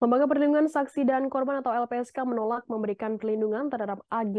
Lembaga Perlindungan Saksi dan Korban atau LPSK menolak memberikan perlindungan terhadap AG,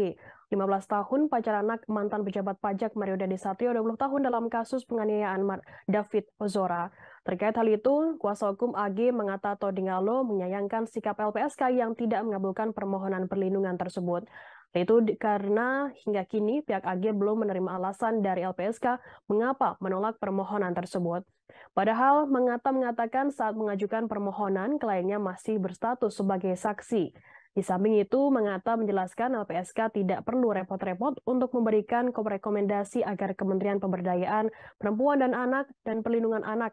15 tahun pacar anak mantan pejabat pajak Mario Satrio, 20 tahun dalam kasus penganiayaan David Ozora. Terkait hal itu, kuasa hukum AG Mengata Todingalo menyayangkan sikap LPSK yang tidak mengabulkan permohonan perlindungan tersebut. Itu karena hingga kini pihak AG belum menerima alasan dari LPSK mengapa menolak permohonan tersebut. Padahal Mengata mengatakan saat mengajukan permohonan kliennya masih berstatus sebagai saksi. Di samping itu, Mengata menjelaskan LPSK tidak perlu repot-repot untuk memberikan rekomendasi agar Kementerian Pemberdayaan Perempuan dan Anak dan Perlindungan Anak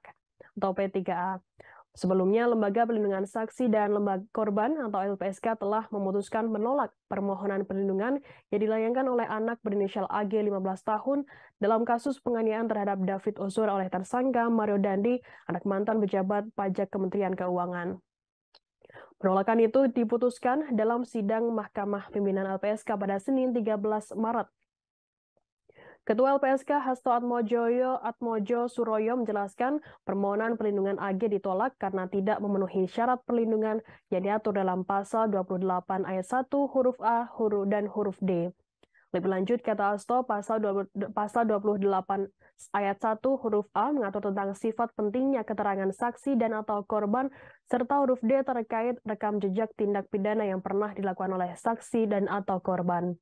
atau P3A Sebelumnya, Lembaga Perlindungan Saksi dan Lembaga Korban atau LPSK telah memutuskan menolak permohonan perlindungan yang dilayangkan oleh anak berinisial AG 15 tahun dalam kasus penganiayaan terhadap David Ozora oleh tersangka Mario Dandi, anak mantan pejabat pajak Kementerian Keuangan. Penolakan itu diputuskan dalam sidang Mahkamah Pimpinan LPSK pada Senin 13 Maret Ketua LPSK Hasto Atmojoyo Atmojo Suroyo menjelaskan permohonan perlindungan AG ditolak karena tidak memenuhi syarat perlindungan yang diatur dalam pasal 28 ayat 1 huruf A huruf dan huruf D. Lebih lanjut, kata Hasto, pasal 28 ayat 1 huruf A mengatur tentang sifat pentingnya keterangan saksi dan atau korban, serta huruf D terkait rekam jejak tindak pidana yang pernah dilakukan oleh saksi dan atau korban.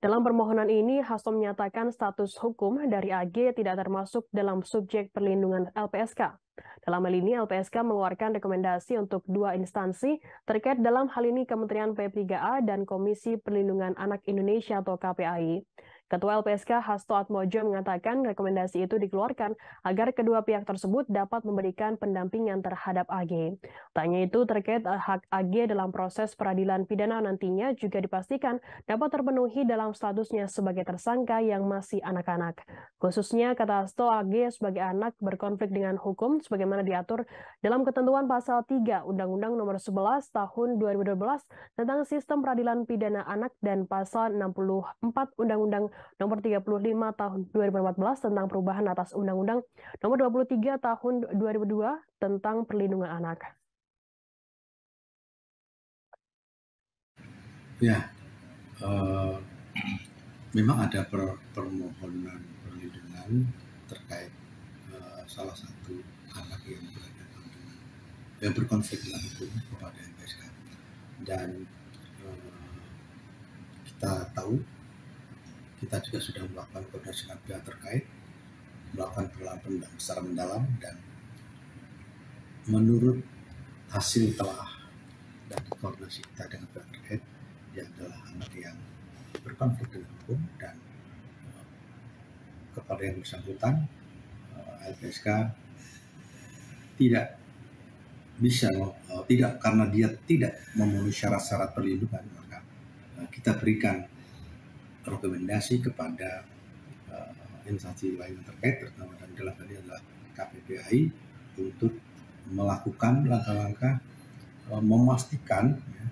Dalam permohonan ini, Hasto menyatakan status hukum dari AG tidak termasuk dalam subjek perlindungan LPSK. Dalam hal ini, LPSK mengeluarkan rekomendasi untuk dua instansi terkait dalam hal ini Kementerian P3A dan Komisi Perlindungan Anak Indonesia atau KPAI. Ketua LPSK Hasto Atmojo mengatakan rekomendasi itu dikeluarkan agar kedua pihak tersebut dapat memberikan pendampingan terhadap AG. Tanya itu terkait eh, hak AG dalam proses peradilan pidana nantinya juga dipastikan dapat terpenuhi dalam statusnya sebagai tersangka yang masih anak-anak. Khususnya, kata Hasto, AG sebagai anak berkonflik dengan hukum sebagaimana diatur dalam ketentuan pasal 3 Undang-Undang nomor 11 tahun 2012 tentang sistem peradilan pidana anak dan pasal 64 Undang-Undang Nomor 35 Tahun 2014 tentang perubahan atas Undang-Undang Nomor 23 Tahun 2002 tentang perlindungan anak. Ya, uh, memang ada per permohonan perlindungan terkait uh, salah satu anak yang berada yang berkonflik dengan hukum kepada MPSK dan uh, kita tahu kita juga sudah melakukan koordinasi dengan pihak terkait, melakukan pendalaman secara mendalam dan menurut hasil telah dan koordinasi kita dengan pihak terkait, dia adalah anak yang berkonflik dengan hukum dan eh, kepada yang bersangkutan eh, LPSK tidak bisa eh, tidak karena dia tidak memenuhi syarat-syarat perlindungan maka kita berikan rekomendasi kepada uh, instansi lain yang terkait terutama dalam hal ini adalah KPPAI untuk melakukan langkah-langkah uh, memastikan ya,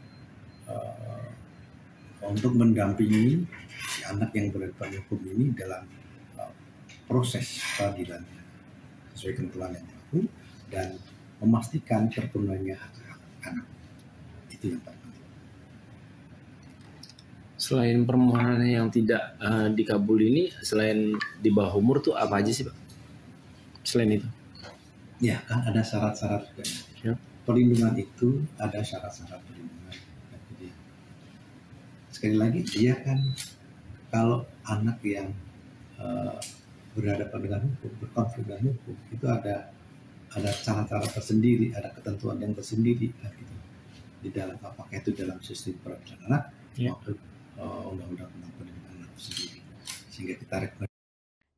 uh, untuk mendampingi si anak yang berhadapan hukum ini dalam uh, proses peradilan sesuai ketentuan yang berlaku dan memastikan terpenuhinya hak anak itu yang penting. Selain permohonan yang tidak uh, eh, dikabul ini, selain di bawah umur tuh apa aja sih Pak? Selain itu? Ya kan ada syarat-syarat juga. Ya. Perlindungan itu ada syarat-syarat perlindungan. Jadi, sekali lagi dia kan kalau anak yang uh, berhadapan dengan hukum, berkonflik dengan hukum, itu ada ada cara-cara tersendiri, ada ketentuan yang tersendiri kan, gitu. di dalam apakah itu dalam sistem peradilan anak Ya. Eh, Undang-Undang Tentang Perlindungan Anak itu sendiri. Sehingga kita rekomendasi.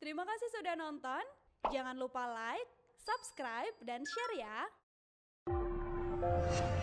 Terima kasih sudah nonton. Jangan lupa like, subscribe, dan share ya. Thank you.